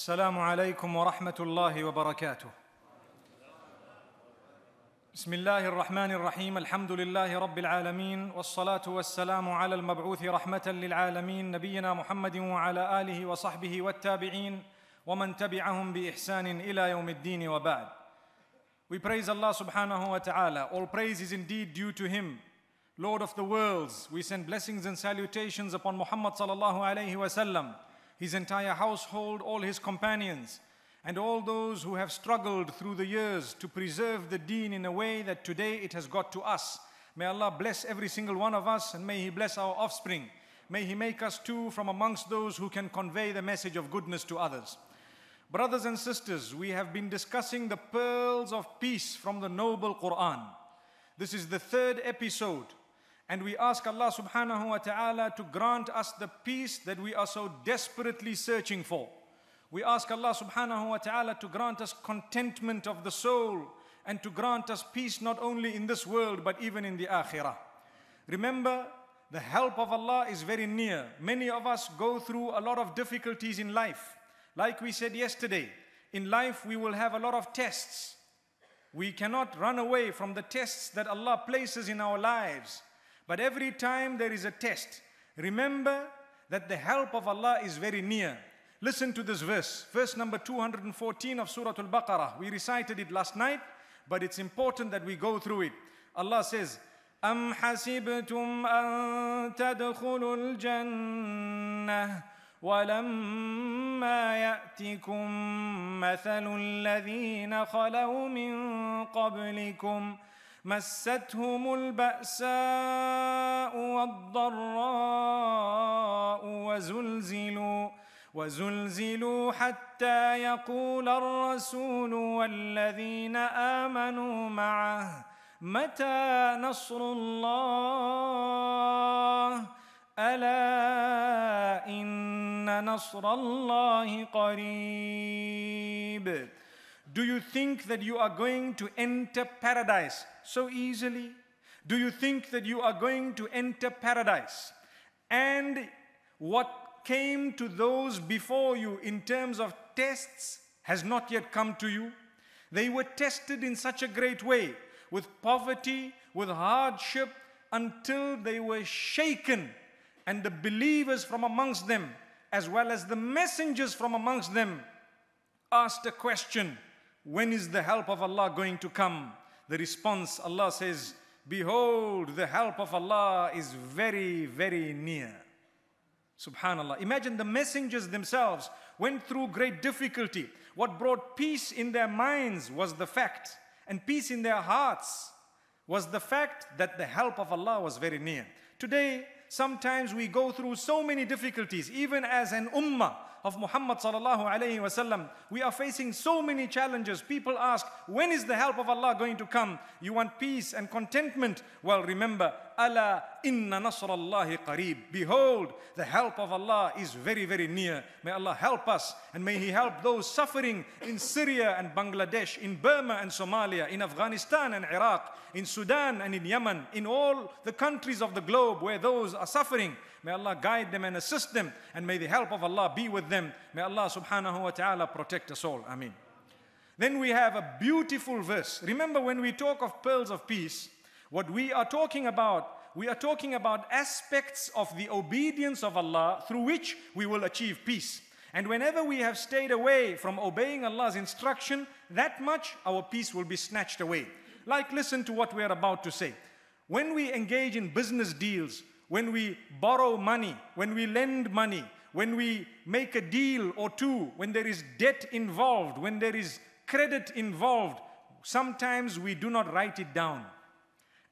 السلام عليكم ورحمة الله وبركاته. بسم الله الرحمن الرحيم، الحمد لله رب العالمين والصلاة والسلام على المبعوث رحمة للعالمين نبينا محمد وعلى آله وصحبه والتابعين ومن تبعهم بإحسان إلى يوم الدين وبعد. We praise Allah subhanahu wa ta'ala. All praise is indeed due to Him, Lord of the worlds. We send blessings and salutations upon Muhammad sallallahu alayhi wa sallam. his entire household, all his companions, and all those who have struggled through the years to preserve the deen in a way that today it has got to us. May Allah bless every single one of us and may He bless our offspring. May He make us too from amongst those who can convey the message of goodness to others. Brothers and sisters, we have been discussing the pearls of peace from the noble Quran. This is the third episode and we ask Allah subhanahu wa ta'ala to grant us the peace that we are so desperately searching for. We ask Allah subhanahu wa ta'ala to grant us contentment of the soul and to grant us peace not only in this world but even in the akhirah. Remember, the help of Allah is very near. Many of us go through a lot of difficulties in life. Like we said yesterday, in life we will have a lot of tests. We cannot run away from the tests that Allah places in our lives. But every time there is a test, remember that the help of Allah is very near. Listen to this verse, verse number 214 of Surah Al Baqarah. We recited it last night, but it's important that we go through it. Allah says, أم حسبتم أن تدخلوا الجنة ولما يأتكم مثل الذين خلوا من قبلكم ۖ مستهم البأساء والضراء وزلزلوا وزلزلوا حتى يقول الرسول والذين آمنوا معه متى نصر الله ألا إن نصر الله قريب Do you think that you are going to enter paradise so easily? Do you think that you are going to enter paradise? And what came to those before you in terms of tests has not yet come to you. They were tested in such a great way with poverty, with hardship, until they were shaken. And the believers from amongst them, as well as the messengers from amongst them, asked a question when is the help of Allah going to come? The response Allah says, Behold, the help of Allah is very, very near. Subhanallah. Imagine the messengers themselves went through great difficulty. What brought peace in their minds was the fact, and peace in their hearts was the fact that the help of Allah was very near. Today, sometimes we go through so many difficulties, even as an ummah of Muhammad sallallahu alayhi wasallam. We are facing so many challenges. People ask, when is the help of Allah going to come? You want peace and contentment? Well, remember, Allah, inna nasrallahi qareeb. Behold, the help of Allah is very, very near. May Allah help us and may He help those suffering in Syria and Bangladesh, in Burma and Somalia, in Afghanistan and Iraq, in Sudan and in Yemen, in all the countries of the globe where those are suffering. May Allah guide them and assist them, and may the help of Allah be with them. May Allah subhanahu wa ta'ala protect us all. Ameen. Then we have a beautiful verse. Remember, when we talk of pearls of peace, what we are talking about, we are talking about aspects of the obedience of Allah through which we will achieve peace. And whenever we have stayed away from obeying Allah's instruction, that much our peace will be snatched away. Like, listen to what we are about to say. When we engage in business deals, when we borrow money, when we lend money, when we make a deal or two, when there is debt involved, when there is credit involved, sometimes we do not write it down.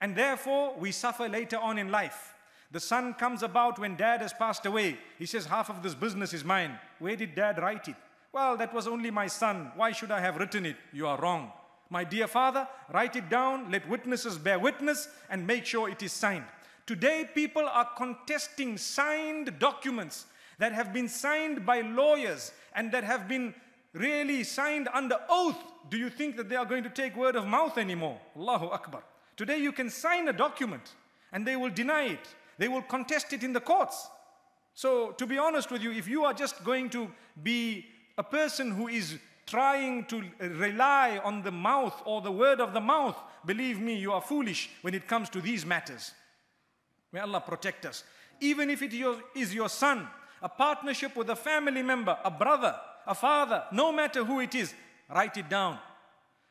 And therefore, we suffer later on in life. The son comes about when dad has passed away. He says, Half of this business is mine. Where did dad write it? Well, that was only my son. Why should I have written it? You are wrong. My dear father, write it down, let witnesses bear witness, and make sure it is signed. Today, people are contesting signed documents that have been signed by lawyers and that have been really signed under oath. Do you think that they are going to take word of mouth anymore? Allahu Akbar. Today you can sign a document and they will deny it. They will contest it in the courts. So, to be honest with you, if you are just going to be a person who is trying to rely on the mouth or the word of the mouth, believe me, you are foolish when it comes to these matters. May Allah protect us. Even if it is your son, a partnership with a family member, a brother, a father, no matter who it is, write it down.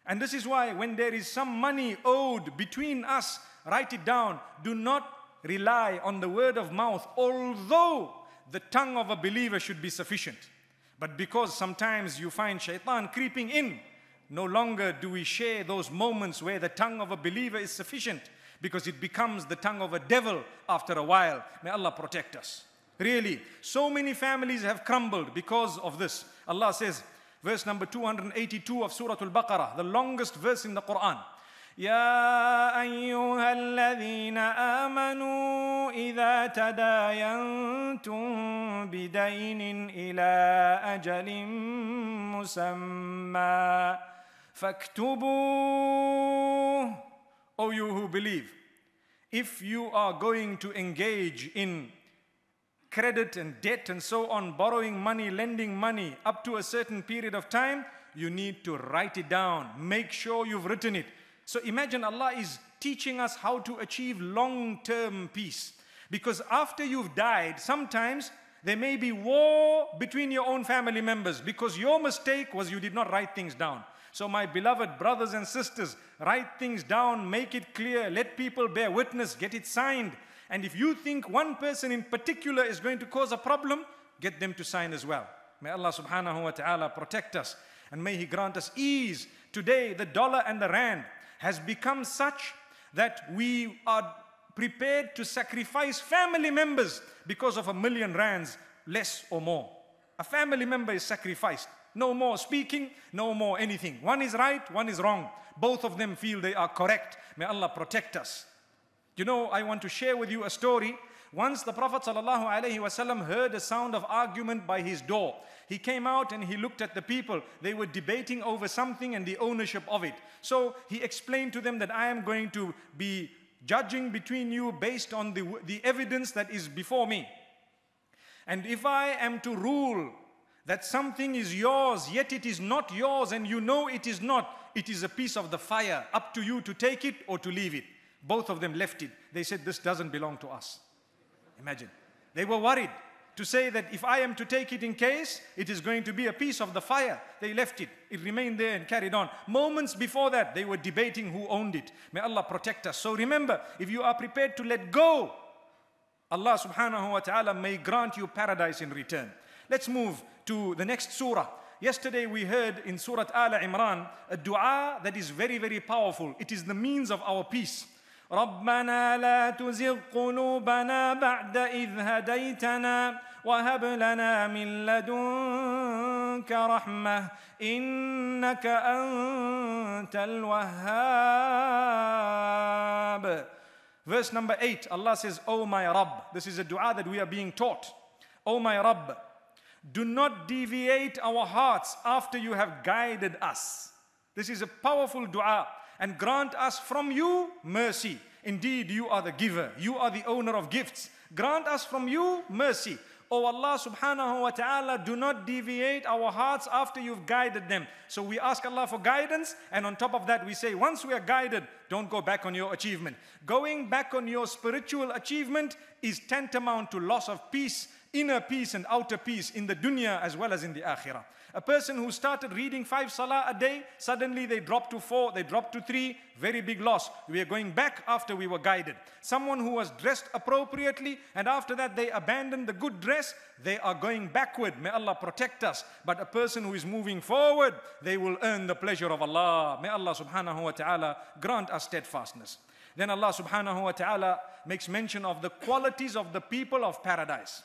And this is why when there is some money owed between us, write it down. Do not rely on the word of mouth, although the tongue of a believer should be sufficient. But because sometimes you find shaitan creeping in, no longer do we share those moments where the tongue of a believer is sufficient because it becomes the tongue of a devil after a while. May Allah protect us. Really, so many families have crumbled because of this. Allah says, verse number 282 of Surah Al Baqarah, the longest verse in the Quran. يا أيها الذين آمنوا إذا تداينتم بدين إلى أجل مسمى فاكتبوه O you who believe, if you are going to engage in credit and debt and so on, borrowing money, lending money, up to a certain period of time, you need to write it down. Make sure you've written it. So imagine Allah is teaching us how to achieve long term peace. Because after you've died, sometimes there may be war between your own family members because your mistake was you did not write things down. So, my beloved brothers and sisters, write things down, make it clear, let people bear witness, get it signed and if you think one person in particular is going to cause a problem, get them to sign as well. May Allah subhanahu wa ta'ala protect us and may He grant us ease. Today, the dollar and the rand has become such that we are prepared to sacrifice family members because of a million rands, less or more. A family member is sacrificed. No more speaking, no more anything. One is right, one is wrong. Both of them feel they are correct. May Allah protect us. You know, I want to share with you a story. Once the Prophet ﷺ heard a sound of argument by his door. He came out and he looked at the people. They were debating over something and the ownership of it. So he explained to them that I am going to be judging between you based on the, the evidence that is before me. And if I am to rule that something is yours, yet it is not yours, and you know it is not, it is a piece of the fire, up to you to take it or to leave it. Both of them left it. They said, This doesn't belong to us. Imagine. They were worried to say that if I am to take it in case, it is going to be a piece of the fire. They left it. It remained there and carried on. Moments before that, they were debating who owned it. May Allah protect us. So remember, if you are prepared to let go, Allah subhanahu wa ta'ala may grant you paradise in return. Let's move to the next surah. Yesterday we heard in Surah Al Imran a dua that is very, very powerful. It is the means of our peace. ربنا لا تزغ قلوبنا بعد إذ هديتنا وهب لنا من لدنك رحمة إنك أنت الوهاب Verse number 8, Allah says, O my Rabb, this is a dua that we are being taught. O my Rabb, do not deviate our hearts after you have guided us. This is a powerful dua and grant us from you mercy. Indeed, you are the giver, you are the owner of gifts. Grant us from you mercy. O oh Allah subhanahu wa ta'ala, do not deviate our hearts after you've guided them. So we ask Allah for guidance, and on top of that, we say, once we are guided, don't go back on your achievement. Going back on your spiritual achievement is tantamount to loss of peace, inner peace, and outer peace in the dunya as well as in the akhirah. A person who started reading five salah a day, suddenly they dropped to four, they dropped to three, very big loss. We are going back after we were guided. Someone who was dressed appropriately and after that they abandoned the good dress, they are going backward. May Allah protect us. But a person who is moving forward, they will earn the pleasure of Allah. May Allah subhanahu wa ta'ala grant us steadfastness. Then Allah subhanahu wa ta'ala makes mention of the qualities of the people of paradise.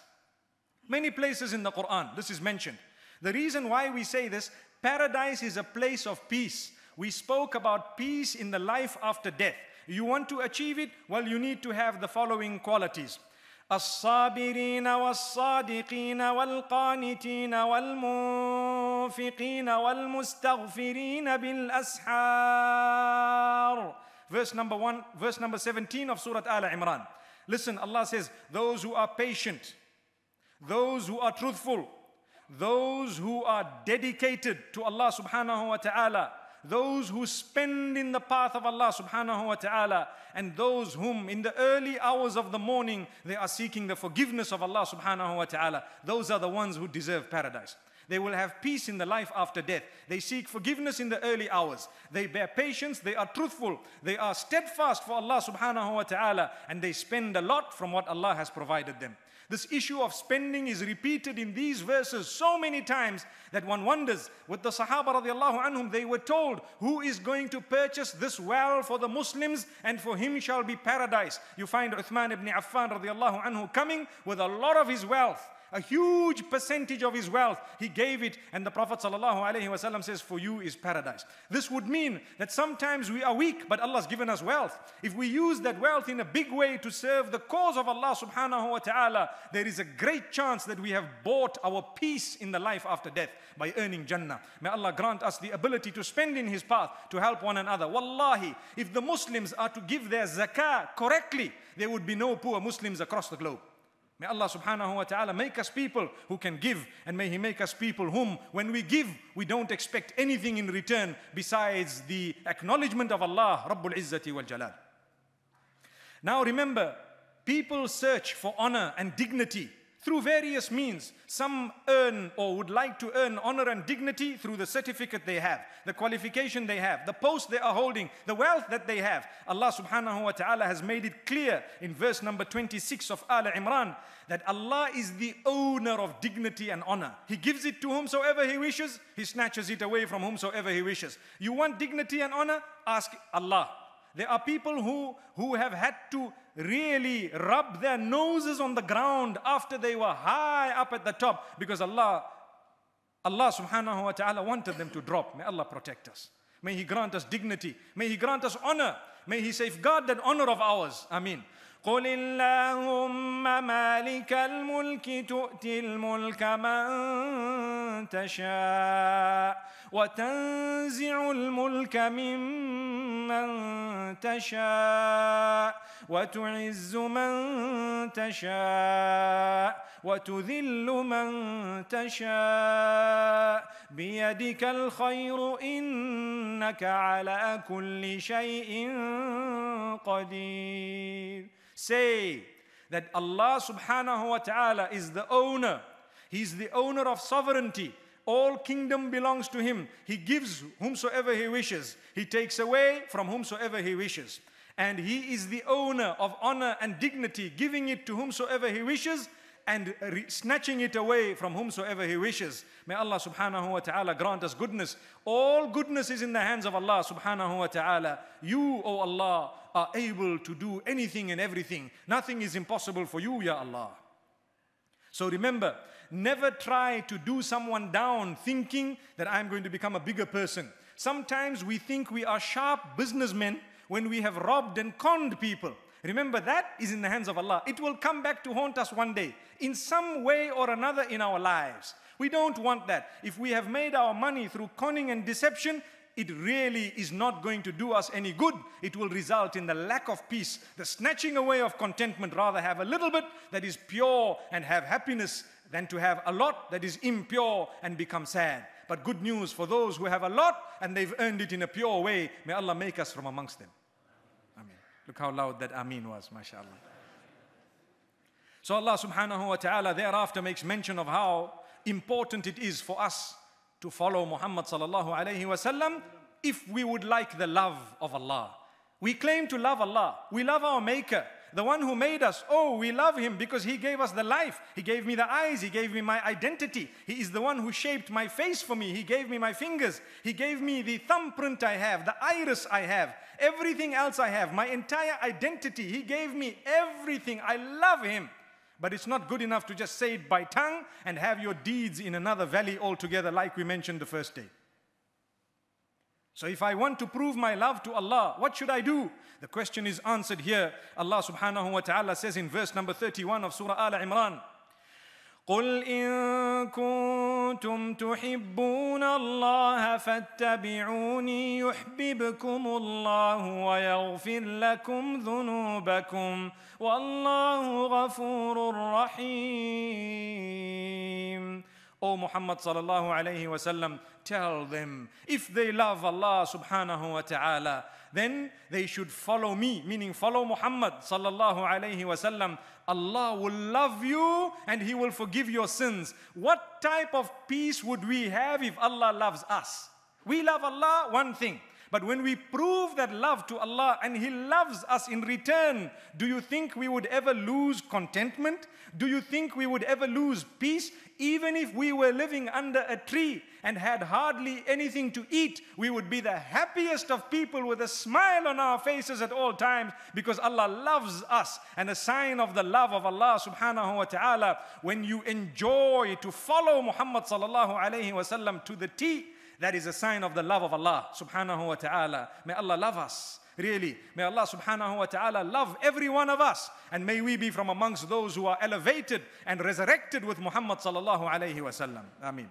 Many places in the Quran, this is mentioned. The reason why we say this paradise is a place of peace. We spoke about peace in the life after death. You want to achieve it? Well, you need to have the following qualities. الصابرين والصادقين والقانتين والمنفقين والمستغفرين بالأسحار Verse number 1, verse number 17 of Surah Al-Imran. Listen, Allah says, those who are patient, those who are truthful, those who are dedicated to Allah subhanahu wa ta'ala, those who spend in the path of Allah subhanahu wa ta'ala, and those whom in the early hours of the morning they are seeking the forgiveness of Allah subhanahu wa ta'ala, those are the ones who deserve paradise. They will have peace in the life after death. They seek forgiveness in the early hours. They bear patience. They are truthful. They are steadfast for Allah subhanahu wa ta'ala. And they spend a lot from what Allah has provided them. This issue of spending is repeated in these verses so many times that one wonders with the Sahaba radiallahu anhum, they were told, Who is going to purchase this well for the Muslims and for him shall be paradise? You find Uthman ibn Affan radiallahu anhu coming with a lot of his wealth a huge percentage of his wealth, he gave it, and the Prophet ﷺ says, For you is paradise. This would mean that sometimes we are weak, but Allah has given us wealth. If we use that wealth in a big way to serve the cause of Allah subhanahu wa ta'ala, there is a great chance that we have bought our peace in the life after death by earning Jannah. May Allah grant us the ability to spend in His path to help one another. Wallahi, if the Muslims are to give their zakah correctly, there would be no poor Muslims across the globe. May Allah subhanahu wa ta'ala make us people who can give and may He make us people whom when we give we don't expect anything in return besides the acknowledgement of Allah Rabbul Izzati wal Jalal. Now remember, people search for honor and dignity through various means. Some earn or would like to earn honor and dignity through the certificate they have, the qualification they have, the post they are holding, the wealth that they have. Allah subhanahu wa ta'ala has made it clear in verse number 26 of Al Imran that Allah is the owner of dignity and honor. He gives it to whomsoever He wishes, He snatches it away from whomsoever He wishes. You want dignity and honor? Ask Allah. There are people who, who have had to really rub their noses on the ground after they were high up at the top because Allah Allah subhanahu wa ta'ala wanted them to drop. May Allah protect us. May He grant us dignity. May He grant us honor. May He safeguard that honor of ours. Ameen. قل اللهم مالك الملك تؤتي الملك من تشاء وتنزع الملك ممن من تشاء وتعز من تشاء وتذل من تشاء بيدك الخير إنك على كل شيء قدير Say that Allah subhanahu wa ta'ala is the owner. He is the owner of sovereignty. All kingdom belongs to him. He gives whomsoever he wishes. He takes away from whomsoever he wishes. And he is the owner of honor and dignity, giving it to whomsoever he wishes and snatching it away from whomsoever he wishes. May Allah subhanahu wa ta'ala grant us goodness. All goodness is in the hands of Allah subhanahu wa ta'ala. You, O oh Allah, are able to do anything and everything. Nothing is impossible for you, Ya Allah. So remember, Never try to do someone down thinking that I'm going to become a bigger person. Sometimes we think we are sharp businessmen when we have robbed and conned people. Remember, that is in the hands of Allah. It will come back to haunt us one day in some way or another in our lives. We don't want that. If we have made our money through conning and deception, it really is not going to do us any good. It will result in the lack of peace, the snatching away of contentment. Rather, have a little bit that is pure and have happiness than to have a lot that is impure and become sad. But good news for those who have a lot and they've earned it in a pure way. May Allah make us from amongst them. Ameen. Look how loud that Amin was, mashallah. So Allah subhanahu wa ta'ala thereafter makes mention of how important it is for us to follow Muhammad sallallahu alayhi wasallam if we would like the love of Allah. We claim to love Allah. We love our maker the one who made us. Oh, we love him because he gave us the life. He gave me the eyes. He gave me my identity. He is the one who shaped my face for me. He gave me my fingers. He gave me the thumbprint I have, the iris I have, everything else I have, my entire identity. He gave me everything. I love him. But it's not good enough to just say it by tongue and have your deeds in another valley altogether, like we mentioned the first day. So if I want to prove my love to Allah, what should I do? The question is answered here. Allah subhanahu wa ta'ala says in verse number 31 of Surah Al Imran. قل إن كنتم تحبون الله فاتبعوني يحببكم الله ويغفر لكم ذنوبكم والله غفور رحيم O Muhammad sallallahu alayhi wasallam, tell them if they love Allah subhanahu wa ta'ala, then they should follow me, meaning follow Muhammad sallallahu alayhi wasallam. Allah will love you and He will forgive your sins. What type of peace would we have if Allah loves us? We love Allah, one thing. But when we prove that love to Allah and He loves us in return, do you think we would ever lose contentment? Do you think we would ever lose peace? Even if we were living under a tree and had hardly anything to eat, we would be the happiest of people with a smile on our faces at all times because Allah loves us. And a sign of the love of Allah subhanahu wa ta'ala, when you enjoy to follow Muhammad sallallahu alayhi wa sallam to the T, that is a sign of the love of Allah subhanahu wa ta'ala. May Allah love us. Really, may Allah subhanahu wa ta'ala love every one of us. And may we be from amongst those who are elevated and resurrected with Muhammad sallallahu alayhi wa sallam. Ameen.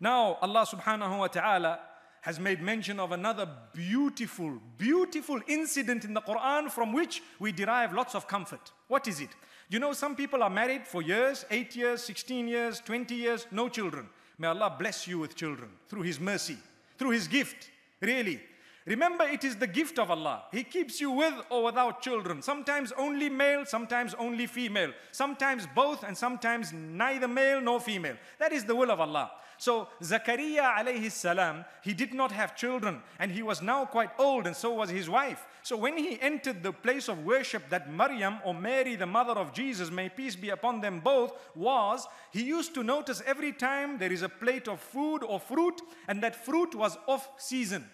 Now, Allah subhanahu wa ta'ala has made mention of another beautiful, beautiful incident in the Quran from which we derive lots of comfort. What is it? You know, some people are married for years, 8 years, 16 years, 20 years, no children. May Allah bless you with children through His mercy, through His gift, really. Remember, it is the gift of Allah. He keeps you with or without children, sometimes only male, sometimes only female, sometimes both, and sometimes neither male nor female. That is the will of Allah. So Zakaria alayhi salam, he did not have children and he was now quite old and so was his wife. So when he entered the place of worship that Maryam or Mary, the mother of Jesus, may peace be upon them both, was, he used to notice every time there is a plate of food or fruit and that fruit was off season.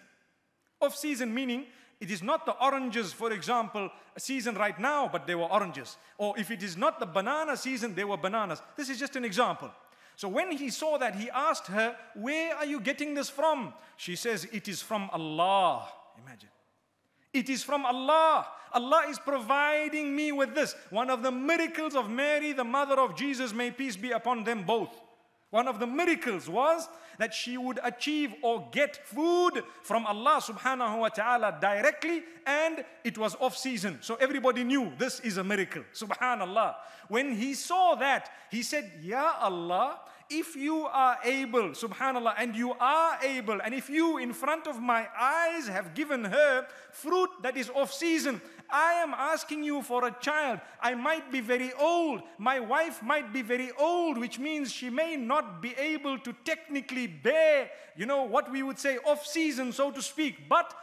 Off season meaning it is not the oranges, for example, season right now, but they were oranges. Or if it is not the banana season, they were bananas. This is just an example. So when he saw that, he asked her, Where are you getting this from? She says, It is from Allah. Imagine. It is from Allah. Allah is providing me with this. One of the miracles of Mary, the mother of Jesus, may peace be upon them both. One of the miracles was that she would achieve or get food from Allah subhanahu wa ta'ala directly, and it was off season. So everybody knew this is a miracle. Subhanallah. When he saw that, he said, Ya Allah, if you are able, subhanAllah, and you are able, and if you in front of my eyes have given her fruit that is off season, I am asking you for a child. I might be very old. My wife might be very old, which means she may not be able to technically bear, you know, what we would say off season, so to speak. But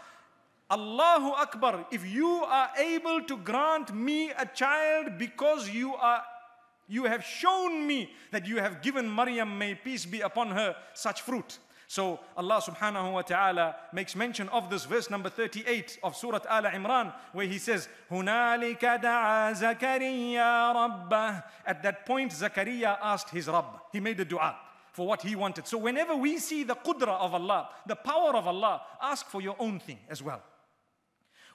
Allahu Akbar, if you are able to grant me a child because you are you have shown me that you have given Maryam, may peace be upon her, such fruit. So Allah subhanahu wa ta'ala makes mention of this verse number 38 of Surah Al Imran where he says, Hunalika da'a Zakaria At that point, Zakaria asked his Rabb. He made a dua for what he wanted. So whenever we see the qudra of Allah, the power of Allah, ask for your own thing as well.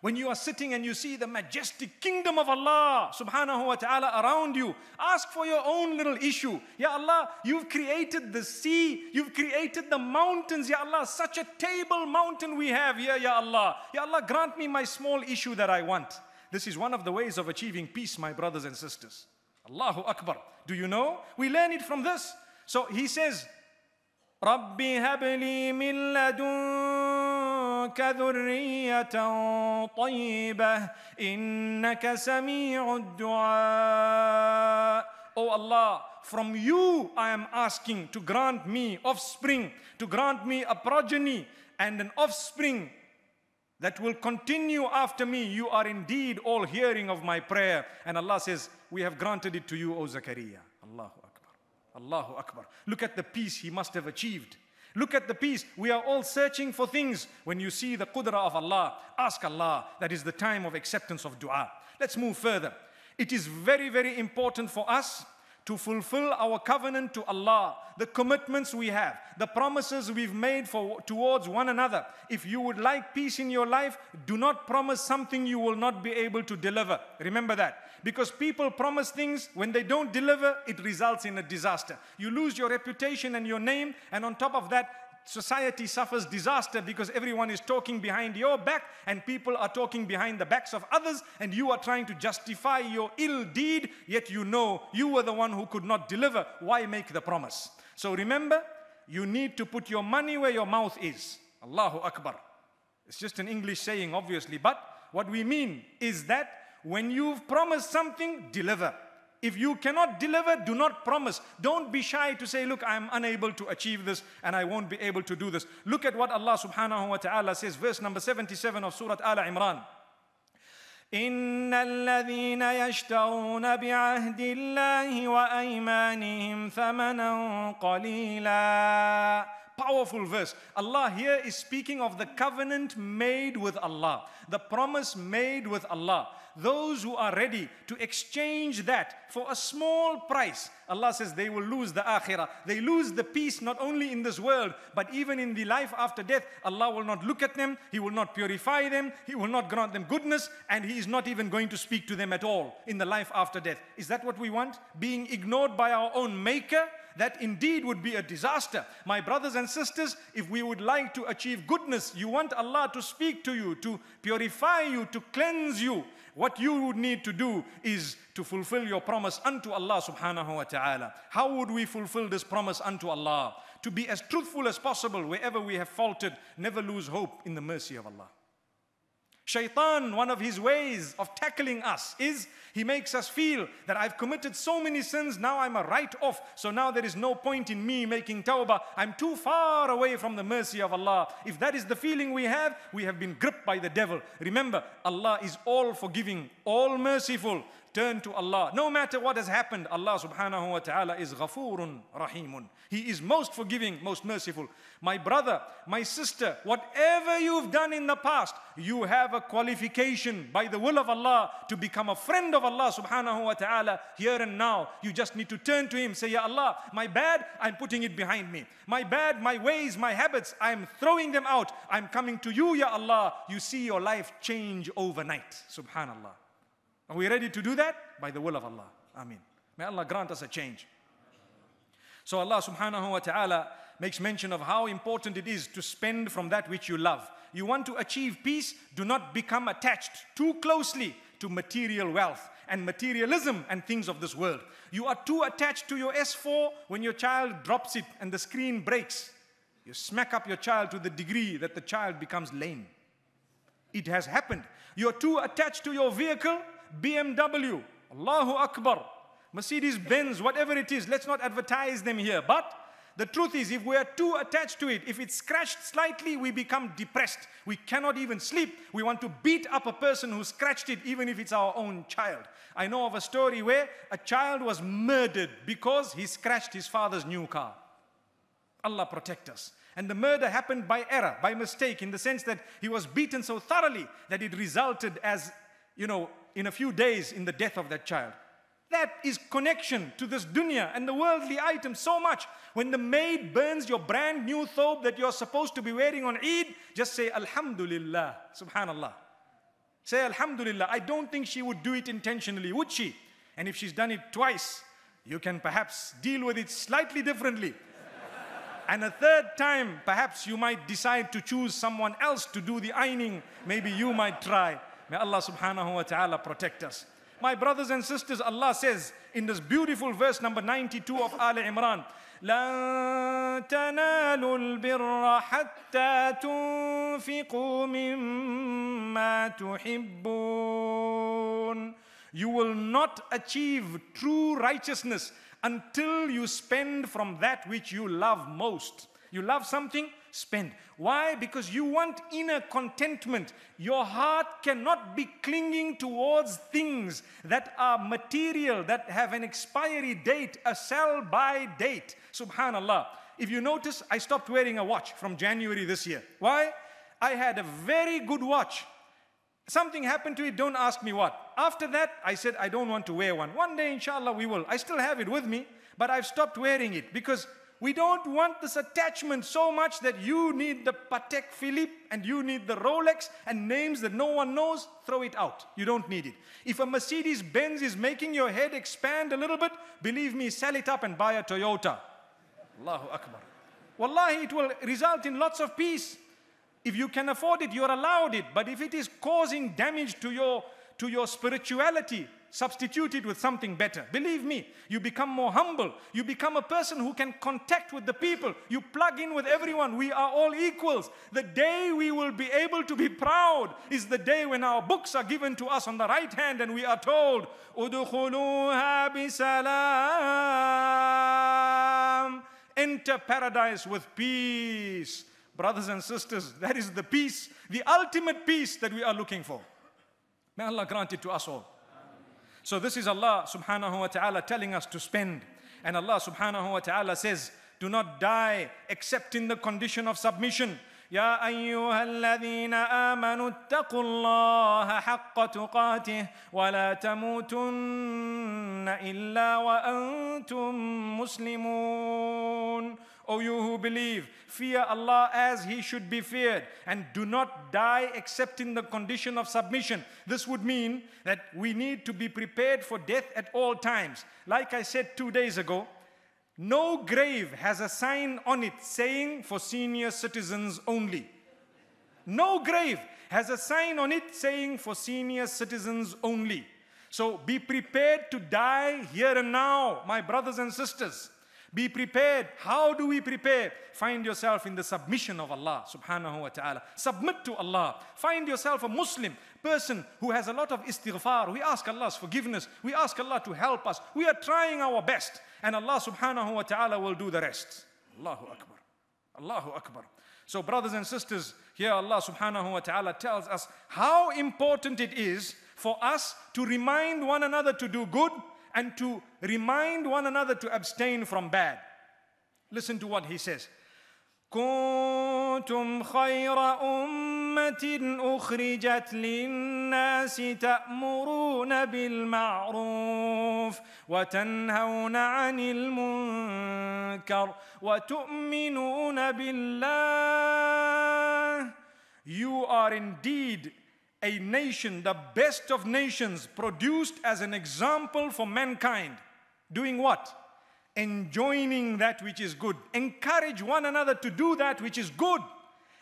When you are sitting and you see the majestic kingdom of Allah subhanahu wa ta'ala around you, ask for your own little issue. Ya Allah, you've created the sea, you've created the mountains. Ya Allah, such a table mountain we have here, Ya Allah. Ya Allah, grant me my small issue that I want. This is one of the ways of achieving peace, my brothers and sisters. Allahu Akbar. Do you know? We learn it from this. So he says, رَبِّ هَبْ لِي مِن كذرية طيبة إنك سميع الدعاء O oh Allah, from you I am asking to grant me offspring, to grant me a progeny and an offspring that will continue after me. You are indeed all hearing of my prayer. And Allah says, We have granted it to you, O Zakaria. Allahu Akbar. Allahu Akbar. Look at the peace he must have achieved. Look at the peace. We are all searching for things. When you see the qudra of Allah, ask Allah. That is the time of acceptance of dua. Let's move further. It is very, very important for us to fulfill our covenant to Allah, the commitments we have, the promises we've made for, towards one another. If you would like peace in your life, do not promise something you will not be able to deliver. Remember that. Because people promise things, when they don't deliver, it results in a disaster. You lose your reputation and your name, and on top of that, society suffers disaster because everyone is talking behind your back and people are talking behind the backs of others and you are trying to justify your ill deed, yet you know you were the one who could not deliver. Why make the promise? So remember, you need to put your money where your mouth is. Allahu Akbar. It's just an English saying, obviously, but what we mean is that when you've promised something, deliver. If you cannot deliver, do not promise. Don't be shy to say, Look, I'm unable to achieve this and I won't be able to do this. Look at what Allah subhanahu wa ta'ala says, verse number 77 of Surah Al Imran. إن الذين يشترون بعهد الله وأيمانهم ثمنا قليلا powerful verse. Allah here is speaking of the covenant made with Allah, the promise made with Allah those who are ready to exchange that for a small price, Allah says they will lose the akhirah. They lose the peace not only in this world, but even in the life after death. Allah will not look at them, He will not purify them, He will not grant them goodness, and He is not even going to speak to them at all in the life after death. Is that what we want? Being ignored by our own Maker? That indeed would be a disaster. My brothers and sisters, if we would like to achieve goodness, you want Allah to speak to you, to purify you, to cleanse you, what you would need to do is to fulfill your promise unto Allah subhanahu wa ta'ala. How would we fulfill this promise unto Allah? To be as truthful as possible wherever we have faltered, never lose hope in the mercy of Allah. Shaitan, one of his ways of tackling us is he makes us feel that I've committed so many sins, now I'm a write off. So now there is no point in me making tawbah. I'm too far away from the mercy of Allah. If that is the feeling we have, we have been gripped by the devil. Remember, Allah is all forgiving, all merciful turn to Allah. No matter what has happened, Allah subhanahu wa ta'ala is ghafoorun rahimun. He is most forgiving, most merciful. My brother, my sister, whatever you've done in the past, you have a qualification by the will of Allah to become a friend of Allah subhanahu wa ta'ala here and now. You just need to turn to Him, say, Ya Allah, my bad, I'm putting it behind me. My bad, my ways, my habits, I'm throwing them out. I'm coming to you, Ya Allah. You see your life change overnight. Subhanallah. Are we ready to do that? By the will of Allah. Ameen. May Allah grant us a change. So Allah subhanahu wa ta'ala makes mention of how important it is to spend from that which you love. You want to achieve peace, do not become attached too closely to material wealth and materialism and things of this world. You are too attached to your S4 when your child drops it and the screen breaks. You smack up your child to the degree that the child becomes lame. It has happened. You're too attached to your vehicle BMW, Allahu Akbar, Mercedes Benz, whatever it is, let's not advertise them here. But the truth is, if we are too attached to it, if it's scratched slightly, we become depressed. We cannot even sleep. We want to beat up a person who scratched it, even if it's our own child. I know of a story where a child was murdered because he scratched his father's new car. Allah protect us. And the murder happened by error, by mistake, in the sense that he was beaten so thoroughly that it resulted as you know, in a few days in the death of that child. That is connection to this dunya and the worldly item so much. When the maid burns your brand new thobe that you're supposed to be wearing on Eid, just say Alhamdulillah, subhanallah. Say Alhamdulillah. I don't think she would do it intentionally, would she? And if she's done it twice, you can perhaps deal with it slightly differently. and a third time, perhaps you might decide to choose someone else to do the ironing. Maybe you might try. May Allah subhanahu wa ta'ala protect us. My brothers and sisters, Allah says in this beautiful verse number 92 of Al Imran, لن تنالوا البر حتى تنفقوا مما تحبون You will not achieve true righteousness until you spend from that which you love most. You love something, spend. Why? Because you want inner contentment. Your heart cannot be clinging towards things that are material, that have an expiry date, a sell by date. Subhanallah. If you notice, I stopped wearing a watch from January this year. Why? I had a very good watch. Something happened to it, don't ask me what. After that, I said, I don't want to wear one. One day, inshallah, we will. I still have it with me, but I've stopped wearing it because we don't want this attachment so much that you need the Patek Philippe and you need the Rolex and names that no one knows, throw it out. You don't need it. If a Mercedes Benz is making your head expand a little bit, believe me, sell it up and buy a Toyota. Allahu Akbar. Wallahi, it will result in lots of peace. If you can afford it, you're allowed it. But if it is causing damage to your, to your spirituality, substitute it with something better. Believe me, you become more humble. You become a person who can contact with the people. You plug in with everyone. We are all equals. The day we will be able to be proud is the day when our books are given to us on the right hand and we are told, Enter paradise with peace. Brothers and sisters, that is the peace, the ultimate peace that we are looking for. May Allah grant it to us all. So this is Allah subhanahu wa ta'ala telling us to spend. And Allah subhanahu wa ta'ala says, do not die except in the condition of submission. ayyuha أيها الذين آمنوا اتقوا الله حق تقاته ولا illa wa antum muslimun. O you who believe, fear Allah as He should be feared, and do not die except in the condition of submission. This would mean that we need to be prepared for death at all times. Like I said two days ago, no grave has a sign on it saying for senior citizens only. No grave has a sign on it saying for senior citizens only. So be prepared to die here and now, my brothers and sisters. Be prepared. How do we prepare? Find yourself in the submission of Allah subhanahu wa ta'ala. Submit to Allah. Find yourself a Muslim person who has a lot of istighfar. We ask Allah's forgiveness. We ask Allah to help us. We are trying our best. And Allah subhanahu wa ta'ala will do the rest. Allahu Akbar. Allahu Akbar. So, brothers and sisters, here Allah subhanahu wa ta'ala tells us how important it is for us to remind one another to do good and to remind one another to abstain from bad. Listen to what he says. كنتم خير أمة أخرجت للناس تأمرون بالمعروف وتنهون عن المنكر وتؤمنون بالله You are indeed a nation, the best of nations, produced as an example for mankind. Doing what? Enjoining that which is good. Encourage one another to do that which is good.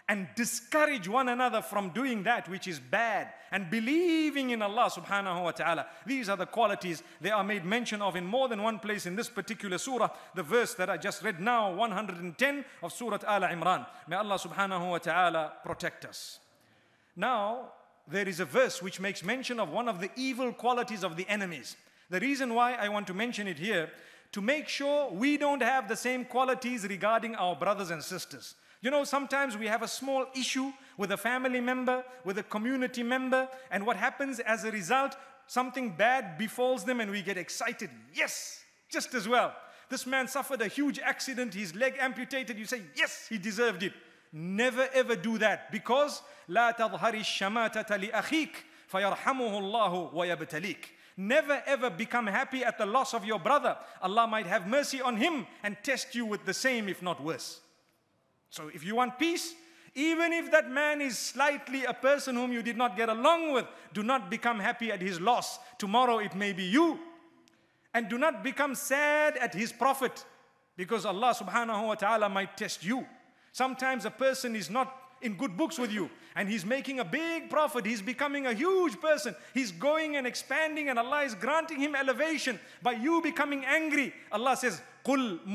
And discourage one another from doing that which is bad. And believing in Allah subhanahu wa ta'ala. These are the qualities they are made mention of in more than one place in this particular surah. The verse that I just read now, 110 of Surah Al Imran. May Allah subhanahu wa ta'ala protect us. Now, there is a verse which makes mention of one of the evil qualities of the enemies. The reason why I want to mention it here, to make sure we don't have the same qualities regarding our brothers and sisters. You know, sometimes we have a small issue with a family member, with a community member, and what happens as a result, something bad befalls them and we get excited. Yes, just as well. This man suffered a huge accident, his leg amputated. You say, yes, he deserved it. Never ever do that because لا تظهري الشماتة لأخيك فيرحمه الله ويبتليك Never ever become happy at the loss of your brother. Allah might have mercy on him and test you with the same, if not worse. So, if you want peace, even if that man is slightly a person whom you did not get along with, do not become happy at his loss. Tomorrow it may be you. And do not become sad at his profit because Allah subhanahu wa ta'ala might test you. Sometimes a person is not in good books with you and he's making a big profit. He's becoming a huge person. He's going and expanding, and Allah is granting him elevation by you becoming angry. Allah says, قُلْ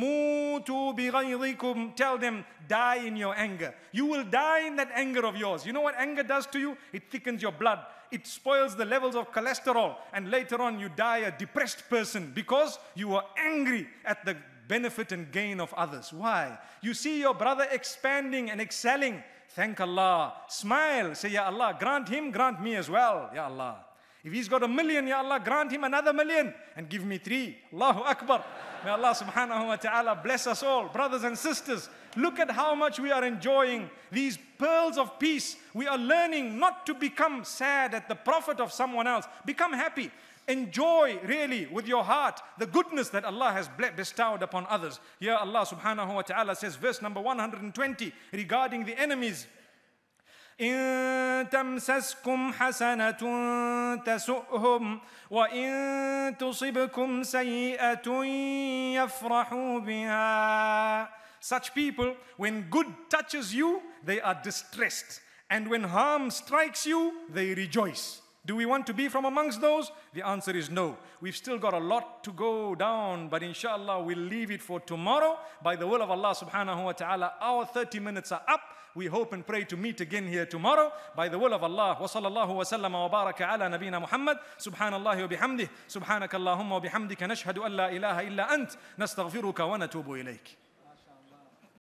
Tell them, die in your anger. You will die in that anger of yours. You know what anger does to you? It thickens your blood. It spoils the levels of cholesterol. And later on, you die a depressed person because you were angry at the benefit and gain of others. Why? You see your brother expanding and excelling Thank Allah. Smile. Say, Ya Allah, grant him, grant me as well. Ya Allah. If he's got a million, Ya Allah, grant him another million and give me three. Allahu Akbar. May Allah subhanahu wa ta'ala bless us all. Brothers and sisters, look at how much we are enjoying these pearls of peace. We are learning not to become sad at the profit of someone else. Become happy. Enjoy really with your heart the goodness that Allah has bestowed upon others. Here Allah subhanahu wa ta'ala says, verse number 120 regarding the enemies. إن تمسسكم حسنة تسؤهم وإن تصبكم سيئة يفرحوا بها Such people, when good touches you, they are distressed. And when harm strikes you, they rejoice. Do we want to be from amongst those? The answer is no. We've still got a lot to go down, but inshallah we'll leave it for tomorrow. By the will of Allah subhanahu wa ta'ala, our 30 minutes are up. We hope and pray to meet again here tomorrow. By the will of Allah, wa sallallahu wa sallama wa baraka ala nabina Muhammad, subhanallah wa bihamdih, subhanakallahumma wa bihamdika nashhadu an la ilaha illa ant, nastaghfiruka wa natubu ilayk.